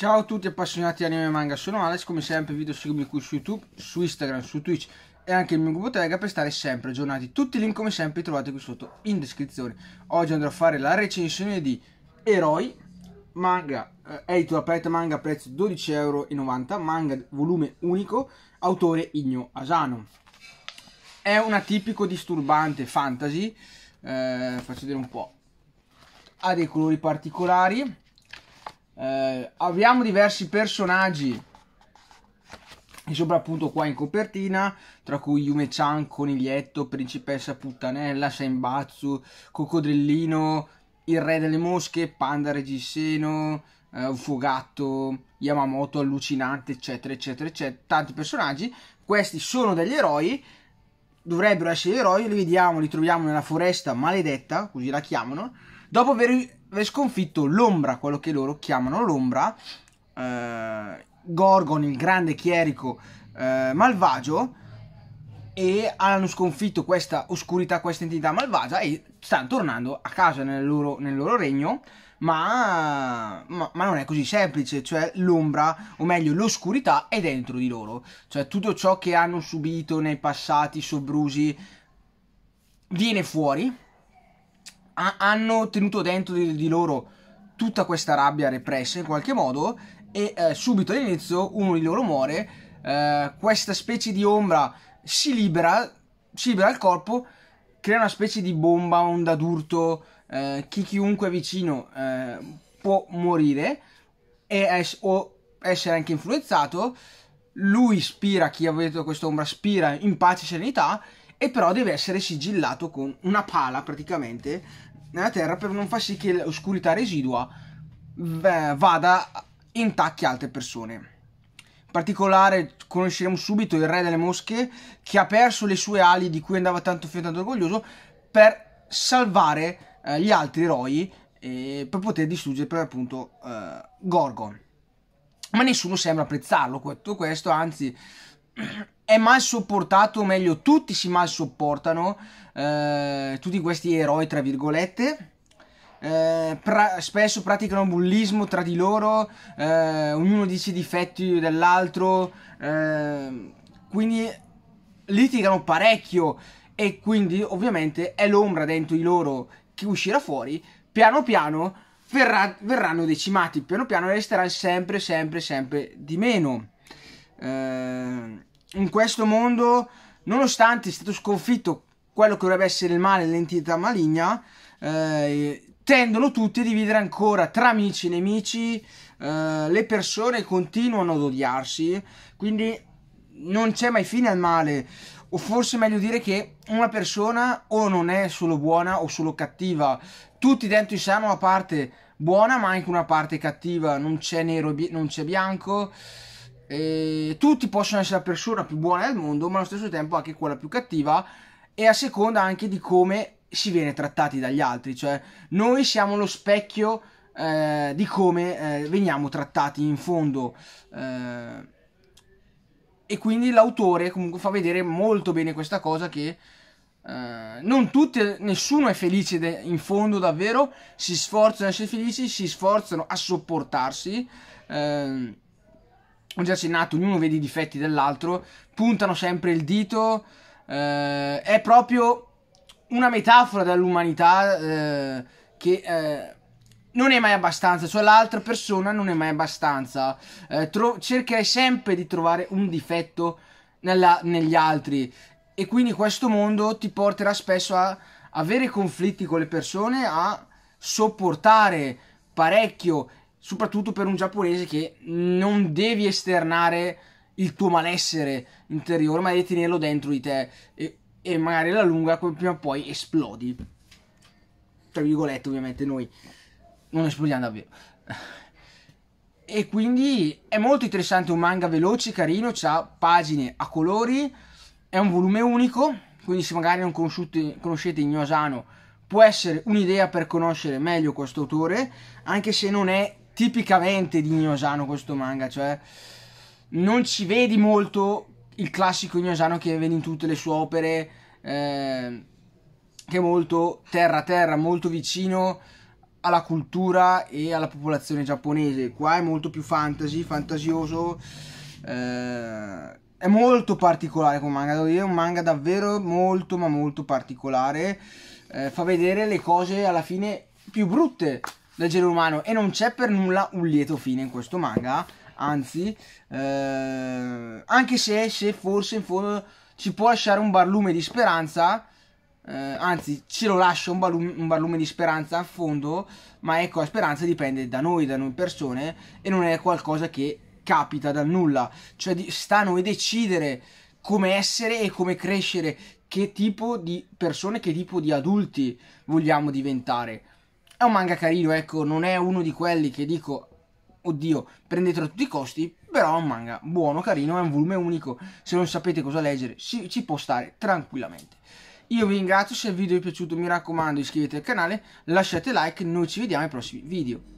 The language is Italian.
Ciao a tutti appassionati di anime e manga, sono Alex, come sempre video seguimi qui su YouTube, su Instagram, su Twitch e anche il mio gruppo Telegram per stare sempre aggiornati. Tutti i link come sempre trovate qui sotto in descrizione. Oggi andrò a fare la recensione di Eroi, manga, eh, editor aperta manga prezzo 12,90€, manga volume unico, autore Igno Asano. È un atipico disturbante fantasy, eh, faccio vedere un po', ha dei colori particolari eh, abbiamo diversi personaggi e sopra appunto qua in copertina, tra cui Yume-chan, Coniglietto, Principessa Puttanella, Senbatsu, Coccodrillino, Il Re delle Mosche, Panda Regiseno, eh, Ufogatto, Yamamoto Allucinante, eccetera, eccetera, eccetera. Tanti personaggi, questi sono degli eroi, dovrebbero essere eroi, li vediamo, li troviamo nella foresta maledetta, così la chiamano, dopo aver aver sconfitto l'ombra, quello che loro chiamano l'ombra, eh, Gorgon, il grande chierico eh, malvagio, e hanno sconfitto questa oscurità, questa entità malvagia e stanno tornando a casa nel loro, nel loro regno. Ma, ma, ma, non è così semplice, cioè l'ombra, o meglio l'oscurità, è dentro di loro, cioè tutto ciò che hanno subito nei passati, sobrusi, viene fuori ha, hanno tenuto dentro di, di, loro tutta questa rabbia repressa in qualche modo e eh, subito all'inizio uno di loro muore, eh, questa specie di ombra si libera, si libera il corpo, crea una specie di bomba, onda d'urto, eh, che chiunque è vicino eh, può morire e es- o essere anche influenzato. Lui spira, chi ha questa ombra spira in pace e serenità e però deve essere sigillato con una pala praticamente nella terra per non far sì che l'oscurità residua vada intacchi altre persone. In particolare conosceremo subito il re delle mosche che ha perso le sue ali di cui andava tanto fiero tanto orgoglioso per salvare eh, gli altri eroi e per poter distruggere per appunto eh, Gorgon. Ma nessuno sembra apprezzarlo tutto questo, anzi è mal sopportato, o meglio, tutti si mal sopportano, eh, tutti questi eroi, tra virgolette. Eh, pra- spesso praticano bullismo tra di loro, eh, ognuno dice i difetti dell'altro, eh, quindi litigano parecchio e quindi ovviamente è l'ombra dentro di loro che uscirà fuori, piano piano verrà- verranno decimati, piano piano resterà sempre, sempre, sempre di meno. Eh, in questo mondo, nonostante sia stato sconfitto quello che dovrebbe essere il male, l'entità maligna, eh, tendono tutti a dividere ancora tra amici e nemici, eh, le persone continuano ad odiarsi, quindi non c'è mai fine al male. O forse è meglio dire che una persona o non è solo buona o solo cattiva. Tutti dentro di sé hanno una parte buona ma anche una parte cattiva. Non c'è nero, non c'è bianco. E tutti possono essere la persona più buona del mondo, ma allo stesso tempo anche quella più cattiva, e a seconda anche di come si viene trattati dagli altri. Cioè, noi siamo lo specchio eh, di come eh, veniamo trattati in fondo. Eh, e quindi l'autore comunque fa vedere molto bene questa cosa che Uh, non tutti, nessuno è felice de- in fondo davvero, si sforzano ad essere felici, si sforzano a sopportarsi. Uh, ho già accennato, ognuno vede i difetti dell'altro, puntano sempre il dito, eh, è proprio una metafora dell'umanità eh, che eh, non è mai abbastanza, cioè l'altra persona non è mai abbastanza, eh, tro- cercherai sempre di trovare un difetto nella, negli altri e quindi questo mondo ti porterà spesso a avere conflitti con le persone, a sopportare parecchio soprattutto per un giapponese che non devi esternare il tuo malessere interiore, ma devi tenerlo dentro di te e, e magari alla lunga prima o poi esplodi. Tra virgolette, ovviamente, noi non esplodiamo davvero. E quindi è molto interessante, un manga veloce, carino, ha pagine a colori, è un volume unico, quindi se magari non conoscete Igno può essere un'idea per conoscere meglio questo autore, anche se non è tipicamente di Niosano questo manga, cioè non ci vedi molto il classico Niosano che vedi in tutte le sue opere, eh, che è molto terra a terra, molto vicino alla cultura e alla popolazione giapponese. Qua è molto più fantasy, fantasioso. Eh, è molto particolare come manga, devo dire, è un manga davvero molto ma molto particolare. Eh, fa vedere le cose alla fine più brutte del genere umano e non c'è per nulla un lieto fine in questo manga, anzi, eh, anche se, se, forse in fondo ci può lasciare un barlume di speranza, eh, anzi ce lo lascia un barlume, un barlume di speranza a fondo, ma ecco la speranza dipende da noi, da noi persone e non è qualcosa che capita dal nulla, cioè sta a noi decidere come essere e come crescere, che tipo di persone, che tipo di adulti vogliamo diventare. È un manga carino, ecco, non è uno di quelli che dico, oddio, prendetelo a tutti i costi, però è un manga buono, carino, è un volume unico, se non sapete cosa leggere si, ci può stare tranquillamente. Io vi ringrazio, se il video vi è piaciuto mi raccomando iscrivetevi al canale, lasciate like, noi ci vediamo ai prossimi video.